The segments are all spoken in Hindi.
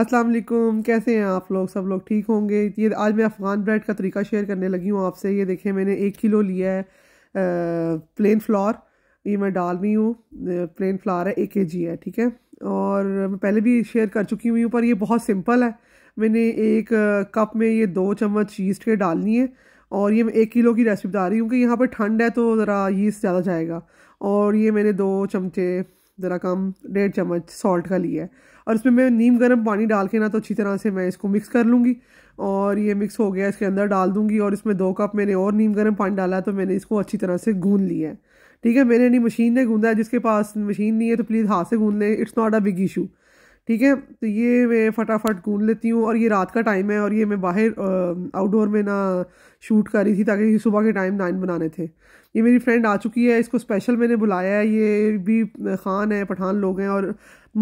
अस्सलाम वालेकुम कैसे हैं आप लोग सब लोग ठीक होंगे ये आज मैं अफ़गान ब्रेड का तरीका शेयर करने लगी हूँ आपसे ये देखें मैंने एक किलो लिया है प्लेन फ्लावर ये मैं डाल रही हूँ प्लेन फ्लावर है एक के जी है ठीक है और मैं पहले भी शेयर कर चुकी हुई हूँ पर ये बहुत सिंपल है मैंने एक कप में ये दो चम्मच यीस्ट के डालनी है और ये मैं एक किलो की रेसिपी बता रही हूँ कि यहाँ पर ठंड है तो ज़रा यीस्ट ज़्यादा जाएगा और ये मैंने दो चमचे ज़रा कम डेढ़ चम्मच सॉल्ट का लिया है और इसमें मैं नीम गर्म पानी डाल के ना तो अच्छी तरह से मैं इसको मिक्स कर लूँगी और ये मिक्स हो गया इसके अंदर डाल दूँगी और इसमें दो कप मैंने और नीम गर्म पानी डाला तो मैंने इसको अच्छी तरह से गूंद लिया है ठीक है मैंने नहीं मशीन ने गूँधा है जिसके पास मशीन नहीं है तो प्लीज़ हाथ से गूँध लें it's not a big issue ठीक है तो ये मैं फटाफट गून लेती हूँ और ये रात का टाइम है और ये मैं बाहर आउटडोर में ना शूट कर रही थी ताकि सुबह के टाइम नाइन बनाने थे ये मेरी फ्रेंड आ चुकी है इसको स्पेशल मैंने बुलाया है ये भी खान है पठान लोग हैं और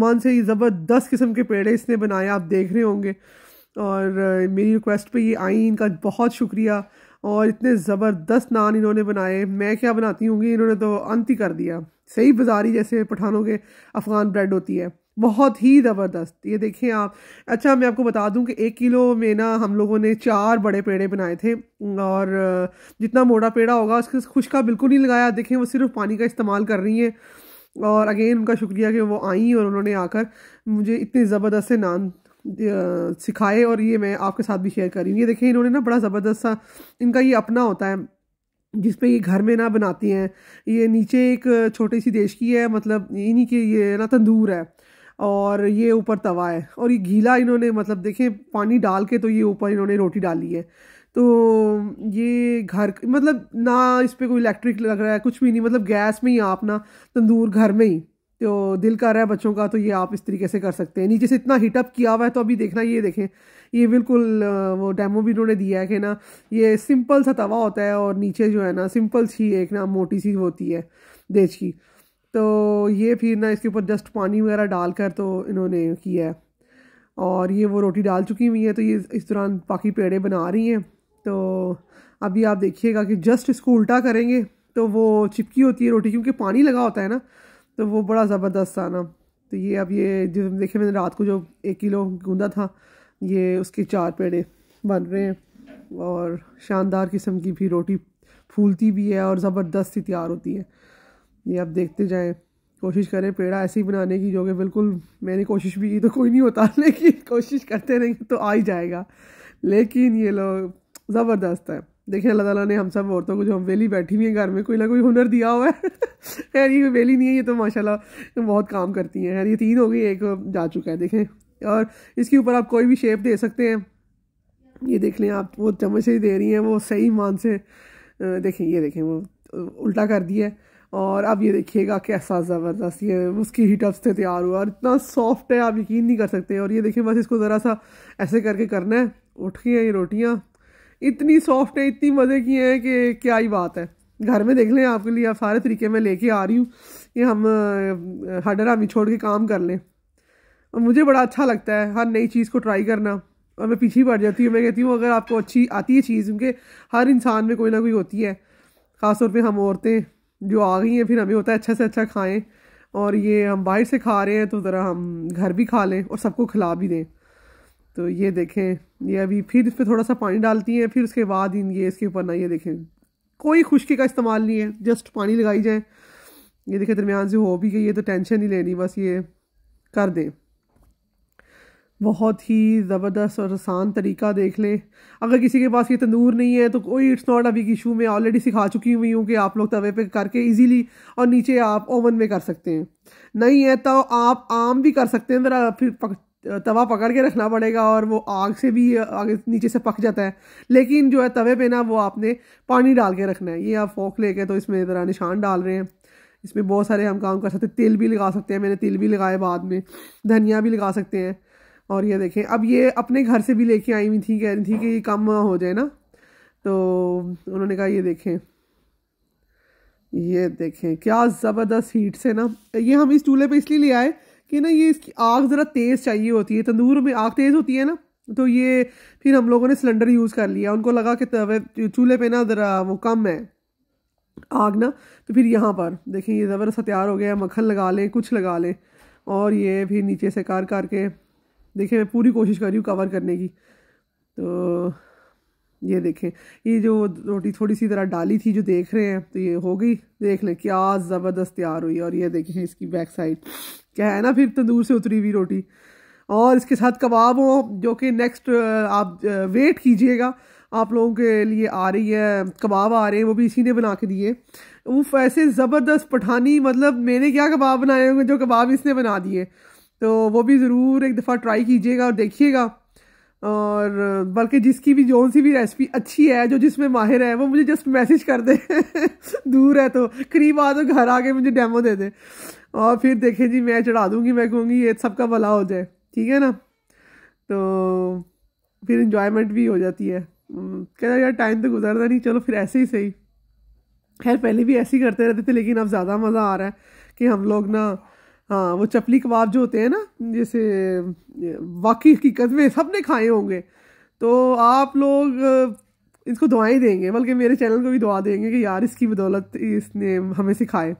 मान से ये ज़बरदस्त किस्म के पेड़े इसने बनाए आप देख रहे होंगे और मेरी रिक्वेस्ट पर ये आई इनका बहुत शुक्रिया और इतने ज़बरदस्त नान इन्होंने बनाए मैं क्या बनाती हूँ इन्होंने तो अंत ही कर दिया सही बाजारी जैसे पठानों के अफ़गान ब्रेड होती है बहुत ही ज़बरदस्त ये देखिए आप अच्छा मैं आपको बता दूं कि एक किलो में ना हम लोगों ने चार बड़े पेड़े बनाए थे और जितना मोटा पेड़ा होगा उसके खुशका बिल्कुल नहीं लगाया देखें वो सिर्फ पानी का इस्तेमाल कर रही हैं और अगेन उनका शुक्रिया कि वो आई और उन्होंने आकर मुझे इतने ज़बरदस्त से नान सिखाए और ये मैं आपके साथ भी शेयर कर रही हूँ ये देखें इन्होंने ना बड़ा ज़बरदस्त सा इनका ये अपना होता है जिस पे ये घर में ना बनाती हैं ये नीचे एक छोटी सी देश की है मतलब इन्हीं के ये ना तंदूर है और ये ऊपर तवा है और ये गीला इन्होंने मतलब देखें पानी डाल के तो ये ऊपर इन्होंने रोटी डाली है तो ये घर मतलब ना इस पर कोई इलेक्ट्रिक लग रहा है कुछ भी नहीं मतलब गैस में ही आप ना तंदूर घर में ही तो दिल कर रहा है बच्चों का तो ये आप इस तरीके से कर सकते हैं नीचे से इतना हीटअप किया हुआ है तो अभी देखना ये देखें ये बिल्कुल वो डेमो भी इन्होंने दिया है कि ना ये सिंपल सा तवा होता है और नीचे जो है ना सिंपल सी एक ना मोटी सी होती है देश की तो ये फिर ना इसके ऊपर जस्ट पानी वगैरह डालकर तो इन्होंने किया है और ये वो रोटी डाल चुकी हुई हैं तो ये इस दौरान बाकी पेड़े बना रही हैं तो अभी आप देखिएगा कि जस्ट इसको उल्टा करेंगे तो वो चिपकी होती है रोटी क्योंकि पानी लगा होता है ना तो वो बड़ा ज़बरदस्त था ना तो ये अब ये जो देखे मैंने रात को जो एक किलो गूंदा था ये उसके चार पेड़े बन रहे हैं और शानदार किस्म की भी रोटी फूलती भी है और ज़बरदस्ती तैयार होती है ये आप देखते जाएं कोशिश करें पेड़ा ऐसे ही बनाने की जो कि बिल्कुल मैंने कोशिश भी की तो कोई नहीं होता लेकिन कोशिश करते रहेंगे तो आ ही जाएगा लेकिन ये लोग ज़बरदस्त है देखिए अल्लाह ताला ने हम सब औरतों को जो हम वेली बैठी हुई हैं घर में कोई ना कोई हुनर दिया हुआ है खैर ये वेली नहीं है ये तो माशाल्लाह बहुत काम करती हैं खैर ये तीन हो गई एक जा चुका है देखें और इसके ऊपर आप कोई भी शेप दे सकते हैं ये देख लें आप वो चम्मच से ही दे रही हैं वो सही मान से देखें ये देखें वो उल्टा कर दिया है और अब ये देखिएगा कैसा ज़बरदस्त ये उसकी हीटअप से तैयार हुआ और इतना सॉफ्ट है आप यकीन नहीं कर सकते और ये देखिए बस इसको ज़रा सा ऐसे करके करना है उठ गई हैं ये रोटियाँ इतनी सॉफ्ट है इतनी मज़े की हैं कि क्या ही बात है घर में देख लें आपके लिए आप सारे तरीके में लेके आ रही हूँ कि हम हडर आमी छोड़ के काम कर लें और मुझे बड़ा अच्छा लगता है हर नई चीज़ को ट्राई करना और मैं पीछे पड़ जाती हूँ मैं कहती हूँ अगर आपको अच्छी आती है चीज़ उनके हर इंसान में कोई ना कोई होती है ख़ासतौर पर हम औरतें जो आ गई हैं फिर हमें होता है अच्छा से अच्छा खाएं और ये हम बाहर से खा रहे हैं तो ज़रा हम घर भी खा लें और सबको खिला भी दें तो ये देखें ये अभी फिर इस पर थोड़ा सा पानी डालती हैं फिर उसके बाद इन ये इसके ऊपर ना ये देखें कोई खुशकी का इस्तेमाल नहीं है जस्ट पानी लगाई जाए ये देखें दरमियान से हो भी गई है तो टेंशन नहीं लेनी बस ये कर दें बहुत ही ज़बरदस्त और आसान तरीका देख लें अगर किसी के पास ये तंदूर नहीं है तो कोई it's not a big issue मैं ऑलरेडी सिखा चुकी हुई हूँ कि आप लोग तवे पे करके इजीली और नीचे आप ओवन में कर सकते हैं नहीं है तो आप आम भी कर सकते हैं ज़रा फिर पक, तवा पकड़ के रखना पड़ेगा और वो आग से भी आगे नीचे से पक जाता है लेकिन जो है तवे पर ना वो आपने पानी डाल के रखना है ये आप फोक ले तो इसमें ज़रा निशान डाल रहे हैं इसमें बहुत सारे हम काम कर सकते हैं तिल भी लगा सकते हैं मैंने तिल भी लगाए बाद में धनिया भी लगा सकते हैं और ये देखें अब ये अपने घर से भी लेके आई हुई थी कह रही थी कि ये कम हो जाए ना तो उन्होंने कहा ये देखें ये देखें क्या ज़बरदस्त हीट से ना ये हम इस चूल्हे पे इसलिए ले आए कि ना ये इसकी आग ज़रा तेज़ चाहिए होती है तंदूर में आग तेज़ होती है ना तो ये फिर हम लोगों ने सिलेंडर यूज़ कर लिया उनको लगा कि तवे चूल्हे पे ना ज़रा वो कम है आग ना तो फिर यहाँ पर देखें ये ज़बरदस्त तैयार हो गया मक्खन लगा लें कुछ लगा लें और ये फिर नीचे से कार करके देखिए मैं पूरी कोशिश कर रही हूँ कवर करने की तो ये देखें ये जो रोटी थोड़ी सी तरह डाली थी जो देख रहे हैं तो ये हो गई देख लें क्या ज़बरदस्त तैयार हुई और ये देखें इसकी बैक साइड क्या है ना फिर तंदूर तो से उतरी हुई रोटी और इसके साथ कबाब हो जो कि नेक्स्ट आप वेट कीजिएगा आप लोगों के लिए आ रही है कबाब आ रहे हैं वो भी इसी ने बना के दिए वो ऐसे ज़बरदस्त पठानी मतलब मैंने क्या कबाब बनाए होंगे जो कबाब इसने बना दिए तो वो भी ज़रूर एक दफ़ा ट्राई कीजिएगा और देखिएगा और बल्कि जिसकी भी जौन सी भी रेसिपी अच्छी है जो जिसमें माहिर है वो मुझे जस्ट मैसेज कर दे दूर है तो करीब आ तो घर आके मुझे डेमो दे दे और फिर देखें जी मैं चढ़ा दूँगी मैं कहूँगी ये सबका भला हो जाए ठीक है ना तो फिर इंजॉयमेंट भी हो जाती है कहता यार टाइम तो गुजरता नहीं चलो फिर ऐसे ही सही खैर पहले भी ऐसे ही करते रहते थे लेकिन अब ज़्यादा मज़ा आ रहा है कि हम लोग ना हाँ वो चपली कबाब जो होते हैं ना जैसे वाकई हकीकत में सब ने खाए होंगे तो आप लोग इसको दुआएं देंगे बल्कि मेरे चैनल को भी दुआ देंगे कि यार इसकी बदौलत इसने हमें सिखाए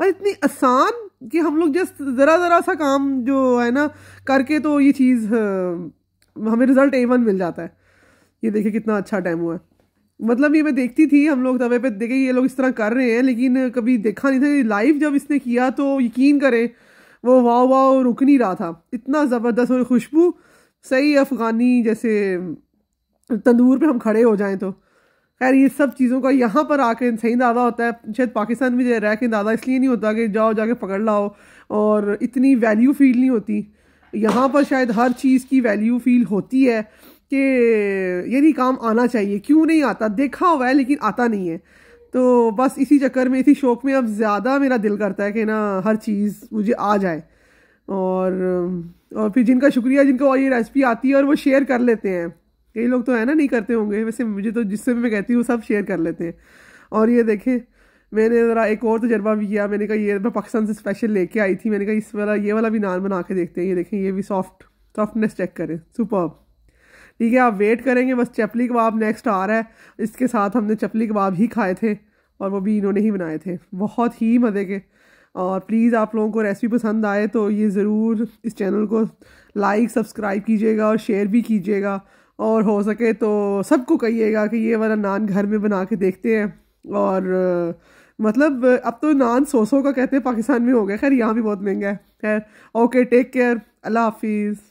और इतनी आसान कि हम लोग जस्ट ज़रा ज़रा सा काम जो है ना करके तो ये चीज़ हमें रिज़ल्ट ए वन मिल जाता है ये देखिए कितना अच्छा टाइम हुआ है मतलब ये मैं देखती थी हम लोग दवे पे देखे ये लोग इस तरह कर रहे हैं लेकिन कभी देखा नहीं था लाइव जब इसने किया तो यकीन करें वो वाह वाह रुक नहीं रहा था इतना ज़बरदस्त और खुशबू सही अफ़गानी जैसे तंदूर पे हम खड़े हो जाएं तो खैर ये सब चीज़ों का यहाँ पर आके सही दादा होता है शायद पाकिस्तान में रह के दादा इसलिए नहीं होता कि जाओ जाके पकड़ लाओ और इतनी वैल्यू फील नहीं होती यहाँ पर शायद हर चीज़ की वैल्यू फील होती है कि ये नहीं काम आना चाहिए क्यों नहीं आता देखा हुआ है लेकिन आता नहीं है तो बस इसी चक्कर में इसी शौक में अब ज़्यादा मेरा दिल करता है कि ना हर चीज़ मुझे आ जाए और और फिर जिनका शुक्रिया जिनको ये रेसिपी आती है और वो शेयर कर लेते हैं कई लोग तो है ना नहीं करते होंगे वैसे मुझे तो जिससे भी मैं कहती हूँ सब शेयर कर लेते हैं और ये देखें मैंने ज़रा एक और तजर्बा भी किया मैंने कहा ये मैं पाकिस्तान से स्पेशल लेके आई थी मैंने कहा इस वाला ये वाला भी नान बना के देखते हैं ये देखें ये भी सॉफ्ट सॉफ्टनेस चेक करें सुपर ठीक है आप वेट करेंगे बस चपली कबाब नेक्स्ट आ रहा है इसके साथ हमने चपली कबाब ही खाए थे और वो भी इन्होंने ही बनाए थे बहुत ही मज़े के और प्लीज़ आप लोगों को रेसिपी पसंद आए तो ये ज़रूर इस चैनल को लाइक सब्सक्राइब कीजिएगा और शेयर भी कीजिएगा और हो सके तो सबको कहिएगा कि ये वाला नान घर में बना के देखते हैं और मतलब अब तो नान सोसों का कहते हैं पाकिस्तान में हो गया खैर यहाँ भी बहुत महंगा है खैर ओके टेक केयर अल्लाह हाफिज़